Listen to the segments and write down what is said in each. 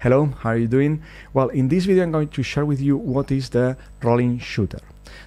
Hello, how are you doing? Well, in this video I'm going to share with you what is the rolling shooter.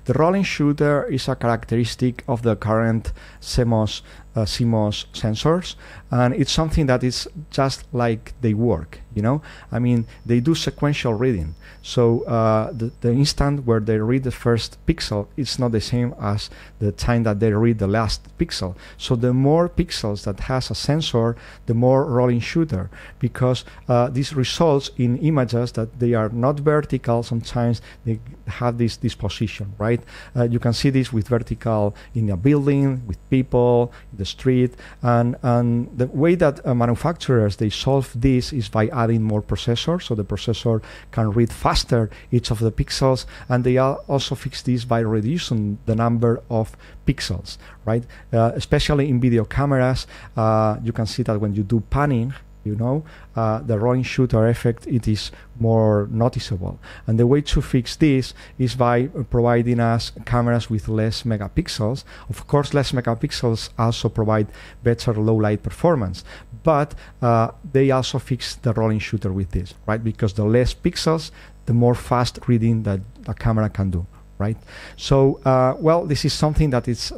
The rolling shutter is a characteristic of the current CMOS, uh, CMOS sensors, and it's something that is just like they work. You know, I mean, they do sequential reading. So uh, the, the instant where they read the first pixel, it's not the same as the time that they read the last pixel. So the more pixels that has a sensor, the more rolling shooter, because uh, this results in images that they are not vertical. Sometimes they have this disposition right? Uh, you can see this with vertical in a building, with people, in the street, and and the way that uh, manufacturers they solve this is by adding more processors, so the processor can read faster each of the pixels, and they also fix this by reducing the number of pixels, right? Uh, especially in video cameras, uh, you can see that when you do panning you know uh, the rolling shooter effect it is more noticeable and the way to fix this is by providing us cameras with less megapixels of course less megapixels also provide better low light performance but uh, they also fix the rolling shooter with this right because the less pixels the more fast reading that a camera can do right? So, uh, well, this is something that is uh,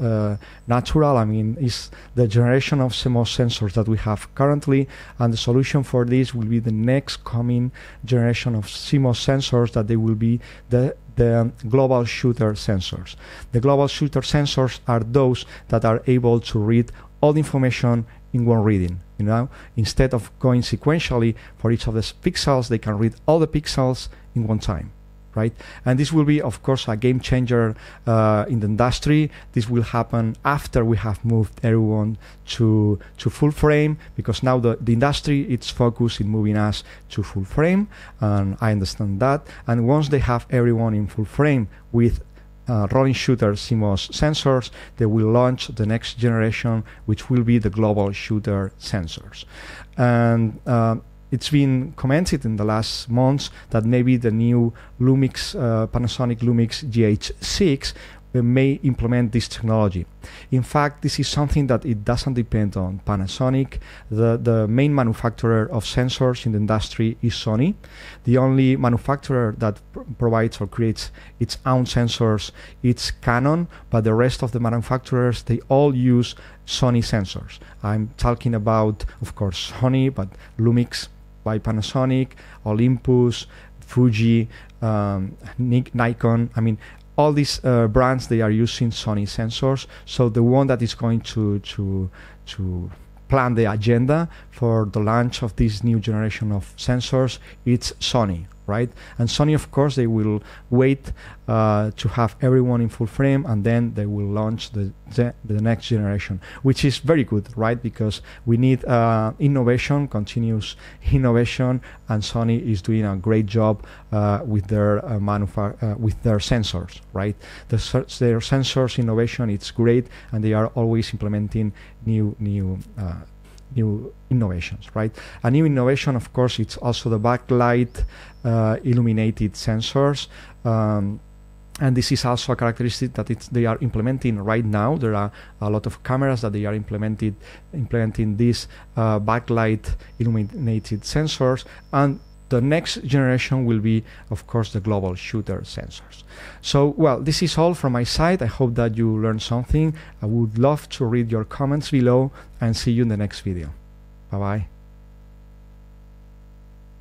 natural. I mean, it's the generation of CMOS sensors that we have currently, and the solution for this will be the next coming generation of CMOS sensors that they will be the the global shooter sensors. The global shooter sensors are those that are able to read all the information in one reading. You know, instead of going sequentially for each of the pixels, they can read all the pixels in one time right? And this will be, of course, a game changer uh, in the industry. This will happen after we have moved everyone to to full frame, because now the, the industry is focused in moving us to full frame, and I understand that. And once they have everyone in full frame with uh, rolling shooter CMOS sensors, they will launch the next generation, which will be the global shooter sensors. And uh, it's been commented in the last months that maybe the new Lumix, uh, Panasonic Lumix GH6 uh, may implement this technology. In fact, this is something that it doesn't depend on Panasonic. The, the main manufacturer of sensors in the industry is Sony. The only manufacturer that pr- provides or creates its own sensors is Canon, but the rest of the manufacturers they all use Sony sensors. I'm talking about, of course, Sony, but Lumix by Panasonic, Olympus, Fuji, um, Nikon. I mean, all these uh, brands they are using Sony sensors. So the one that is going to to to plan the agenda for the launch of this new generation of sensors it's Sony right? And Sony, of course, they will wait uh, to have everyone in full frame, and then they will launch the the, the next generation, which is very good, right? Because we need uh, innovation, continuous innovation, and Sony is doing a great job uh, with their uh, manufa- uh, with their sensors, right? The ser- their sensors innovation it's great, and they are always implementing new new uh, new innovations, right? A new innovation, of course, it's also the backlight uh, illuminated sensors. Um, and this is also a characteristic that they are implementing right now. There are a lot of cameras that they are implemented implementing these uh, backlight illuminated sensors, and the next generation will be, of course, the global shooter sensors. So, well, this is all from my side. I hope that you learned something. I would love to read your comments below and see you in the next video. Bye bye.